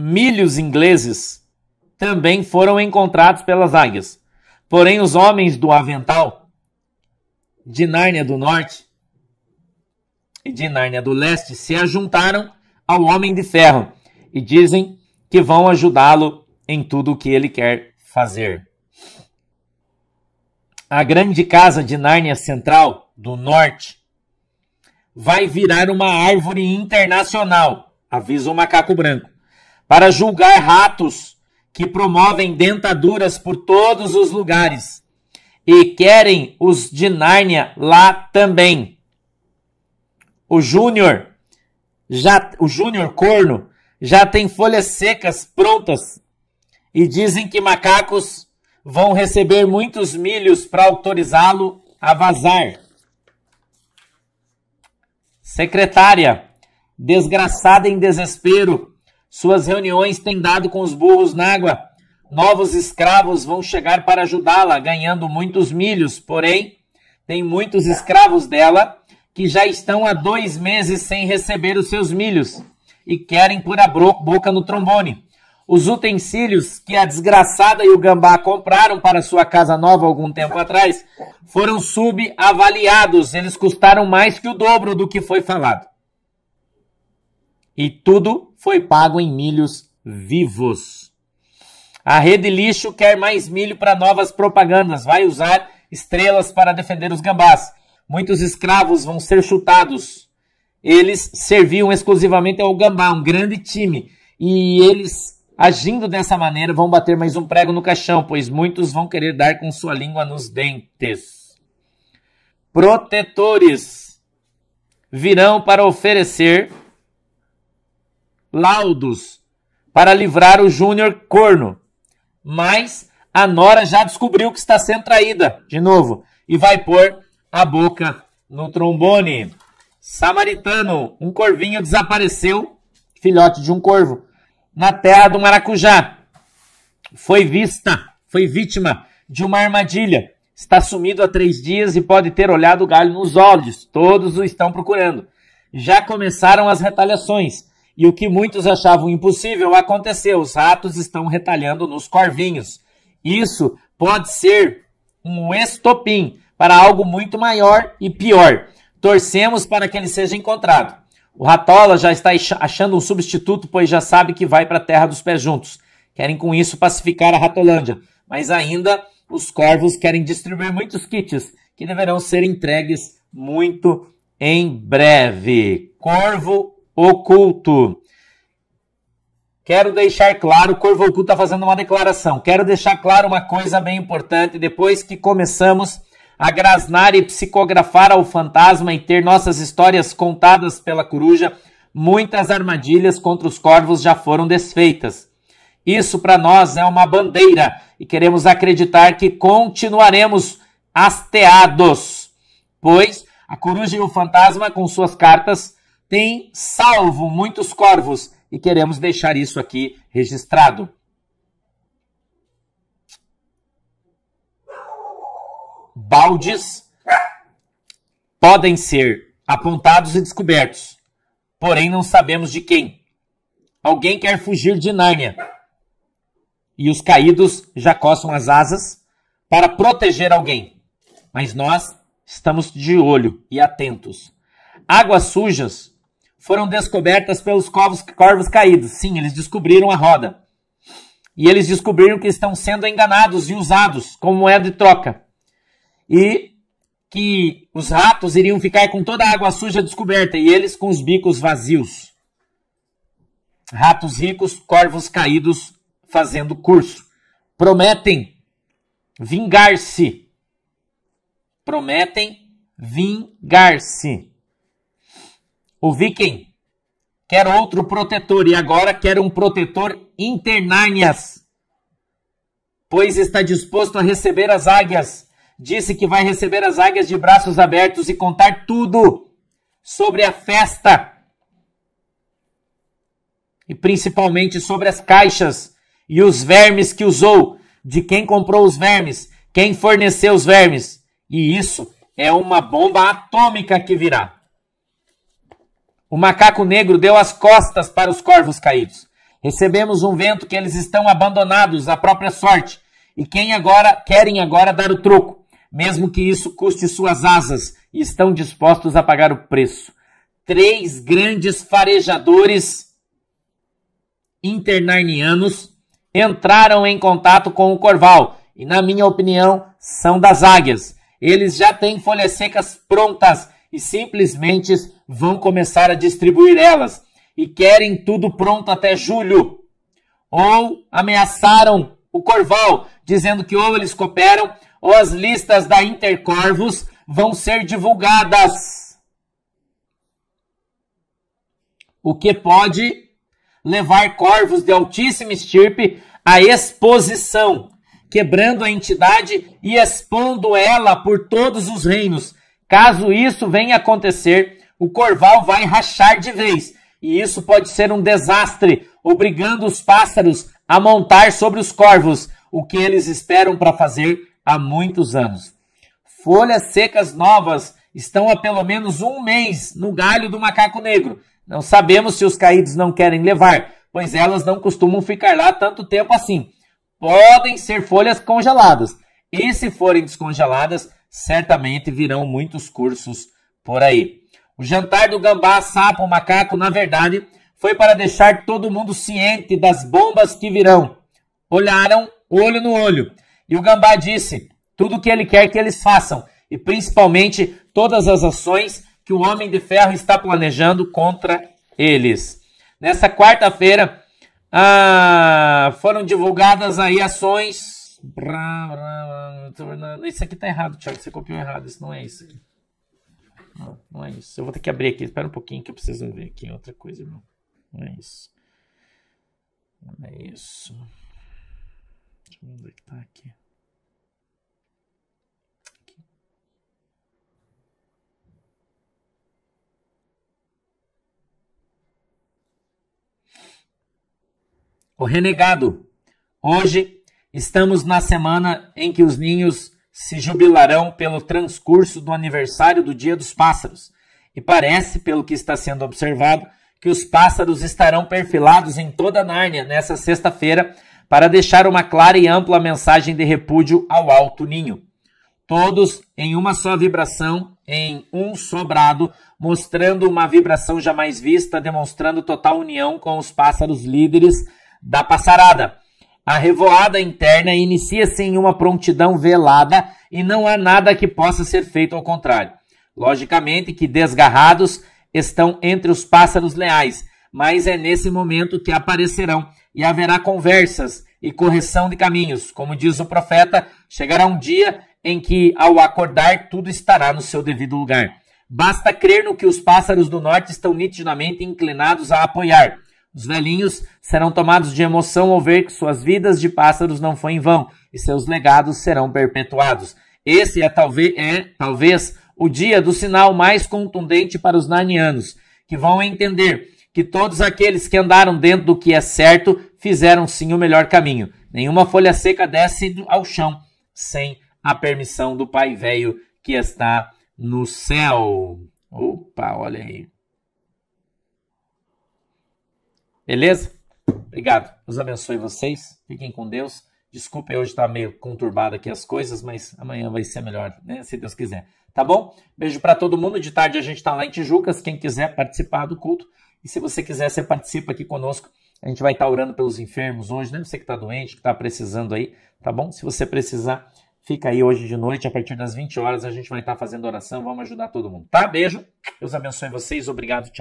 milhos ingleses também foram encontrados pelas águias. Porém, os homens do Avental, de Nárnia do Norte e de Nárnia do Leste se ajuntaram ao Homem de Ferro e dizem que vão ajudá-lo em tudo o que ele quer fazer. A grande casa de Nárnia Central, do Norte, vai virar uma árvore internacional, avisa o macaco branco para julgar ratos que promovem dentaduras por todos os lugares e querem os de Nárnia lá também. O Júnior já o Júnior Corno já tem folhas secas prontas e dizem que macacos vão receber muitos milhos para autorizá-lo a vazar. Secretária, desgraçada em desespero, suas reuniões têm dado com os burros na água. Novos escravos vão chegar para ajudá-la, ganhando muitos milhos. Porém, tem muitos escravos dela que já estão há dois meses sem receber os seus milhos e querem pôr a boca no trombone. Os utensílios que a desgraçada e o gambá compraram para sua casa nova algum tempo atrás foram subavaliados. Eles custaram mais que o dobro do que foi falado. E tudo foi pago em milhos vivos. A rede lixo quer mais milho para novas propagandas, vai usar estrelas para defender os gambás. Muitos escravos vão ser chutados. Eles serviam exclusivamente ao gambá, um grande time. E eles Agindo dessa maneira, vão bater mais um prego no caixão, pois muitos vão querer dar com sua língua nos dentes. Protetores virão para oferecer laudos para livrar o Júnior corno. Mas a Nora já descobriu que está sendo traída, de novo, e vai pôr a boca no trombone. Samaritano, um corvinho desapareceu, filhote de um corvo, na terra do maracujá. Foi vista, foi vítima de uma armadilha. Está sumido há três dias e pode ter olhado o galho nos olhos. Todos o estão procurando. Já começaram as retaliações. E o que muitos achavam impossível aconteceu. Os ratos estão retalhando nos corvinhos. Isso pode ser um estopim para algo muito maior e pior. Torcemos para que ele seja encontrado. O Ratola já está achando um substituto, pois já sabe que vai para a terra dos pés juntos. Querem com isso pacificar a Ratolândia, mas ainda os corvos querem distribuir muitos kits que deverão ser entregues muito em breve. Corvo oculto. Quero deixar claro, o Corvo Oculto está fazendo uma declaração. Quero deixar claro uma coisa bem importante. Depois que começamos a grasnar e psicografar ao fantasma e ter nossas histórias contadas pela coruja, muitas armadilhas contra os corvos já foram desfeitas. Isso para nós é uma bandeira e queremos acreditar que continuaremos hasteados, pois a coruja e o fantasma, com suas cartas, tem salvo muitos corvos e queremos deixar isso aqui registrado. Baldes podem ser apontados e descobertos, porém não sabemos de quem. Alguém quer fugir de Nárnia. E os caídos já coçam as asas para proteger alguém. Mas nós estamos de olho e atentos. Águas sujas foram descobertas pelos corvos, corvos caídos. Sim, eles descobriram a roda. E eles descobriram que estão sendo enganados e usados como moeda de troca. E que os ratos iriam ficar com toda a água suja descoberta e eles com os bicos vazios. Ratos ricos, corvos caídos fazendo curso. Prometem vingar-se. Prometem vingar-se. O Viking quer outro protetor e agora quer um protetor internárnias, pois está disposto a receber as águias. Disse que vai receber as águias de braços abertos e contar tudo sobre a festa e principalmente sobre as caixas e os vermes que usou, de quem comprou os vermes, quem forneceu os vermes. E isso é uma bomba atômica que virá. O macaco negro deu as costas para os corvos caídos. Recebemos um vento que eles estão abandonados à própria sorte, e quem agora querem agora dar o troco, mesmo que isso custe suas asas, e estão dispostos a pagar o preço. Três grandes farejadores internarnianos entraram em contato com o Corval, e na minha opinião, são das águias. Eles já têm folhas secas prontas e simplesmente vão começar a distribuir elas e querem tudo pronto até julho. Ou ameaçaram o Corval, dizendo que ou eles cooperam ou as listas da Intercorvos vão ser divulgadas. O que pode levar corvos de altíssima estirpe à exposição, quebrando a entidade e expondo ela por todos os reinos, Caso isso venha acontecer, o Corval vai rachar de vez e isso pode ser um desastre, obrigando os pássaros a montar sobre os corvos, o que eles esperam para fazer há muitos anos. Folhas secas novas estão há pelo menos um mês no galho do macaco negro. Não sabemos se os caídos não querem levar, pois elas não costumam ficar lá tanto tempo assim. Podem ser folhas congeladas. E se forem descongeladas, certamente virão muitos cursos por aí. O jantar do gambá, sapo, macaco, na verdade, foi para deixar todo mundo ciente das bombas que virão. Olharam olho no olho. E o gambá disse tudo o que ele quer que eles façam, e principalmente todas as ações que o homem de ferro está planejando contra eles. Nessa quarta-feira, ah, foram divulgadas aí ações isso aqui tá errado, Thiago. Você copiou errado. Isso não é isso aqui. Não, não é isso. Eu vou ter que abrir aqui. Espera um pouquinho que eu preciso ver aqui outra coisa. Não, não é isso. Não é isso. Deixa eu ver onde é que tá aqui. aqui. O renegado. Hoje Estamos na semana em que os ninhos se jubilarão pelo transcurso do aniversário do Dia dos Pássaros. E parece, pelo que está sendo observado, que os pássaros estarão perfilados em toda a Nárnia nessa sexta-feira para deixar uma clara e ampla mensagem de repúdio ao alto ninho. Todos em uma só vibração, em um sobrado, mostrando uma vibração jamais vista, demonstrando total união com os pássaros líderes da passarada. A revoada interna inicia-se em uma prontidão velada e não há nada que possa ser feito ao contrário. Logicamente que desgarrados estão entre os pássaros leais, mas é nesse momento que aparecerão e haverá conversas e correção de caminhos. Como diz o profeta, chegará um dia em que, ao acordar, tudo estará no seu devido lugar. Basta crer no que os pássaros do norte estão nitidamente inclinados a apoiar. Os velhinhos serão tomados de emoção ao ver que suas vidas de pássaros não foram em vão e seus legados serão perpetuados. Esse é talvez, é, talvez o dia do sinal mais contundente para os narnianos, que vão entender que todos aqueles que andaram dentro do que é certo fizeram sim o melhor caminho. Nenhuma folha seca desce ao chão sem a permissão do Pai Velho que está no céu. Opa, olha aí. Beleza? Obrigado. Deus abençoe vocês. Fiquem com Deus. Desculpa hoje está tá meio conturbado aqui as coisas, mas amanhã vai ser melhor, né? Se Deus quiser. Tá bom? Beijo para todo mundo. De tarde a gente está lá em Tijucas. Quem quiser participar do culto. E se você quiser, você participa aqui conosco. A gente vai estar tá orando pelos enfermos hoje, né? Você que está doente, que está precisando aí, tá bom? Se você precisar, fica aí hoje de noite, a partir das 20 horas, a gente vai estar tá fazendo oração. Vamos ajudar todo mundo, tá? Beijo. Deus abençoe vocês. Obrigado. Tchau.